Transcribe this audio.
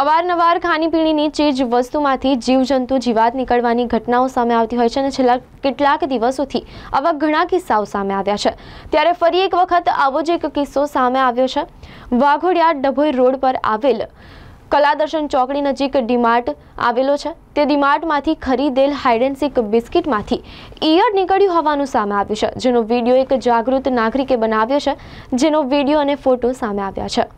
અવારનવાર ખાણીપીણીની ચીજ વસ્તુમાંથી જીવજંતુ જીવાત નીકળવાની ઘટનાઓ સામે આવતી હોય છે અને છેલ્લા કેટલાક દિવસોથી આવા ઘણા કિસ્સાઓ સામે આવ્યા છે ત્યારે ફરી એક વખત આવો જ એક કિસ્સો સામે આવ્યો છે વાઘોડિયા ડભોઈ રોડ પર આવેલ કલાદર્શન ચોકડી નજીક ડીમાર્ટ આવેલો છે તે ડીમાર્ટમાંથી ખરીદેલ હાઇડ એન્ડ સીક બિસ્કિટમાંથી ઈયળ નીકળ્યું હોવાનું સામે આવ્યું છે જેનો વિડીયો એક જાગૃત નાગરિકે બનાવ્યો છે જેનો વિડીયો અને ફોટો સામે આવ્યા છે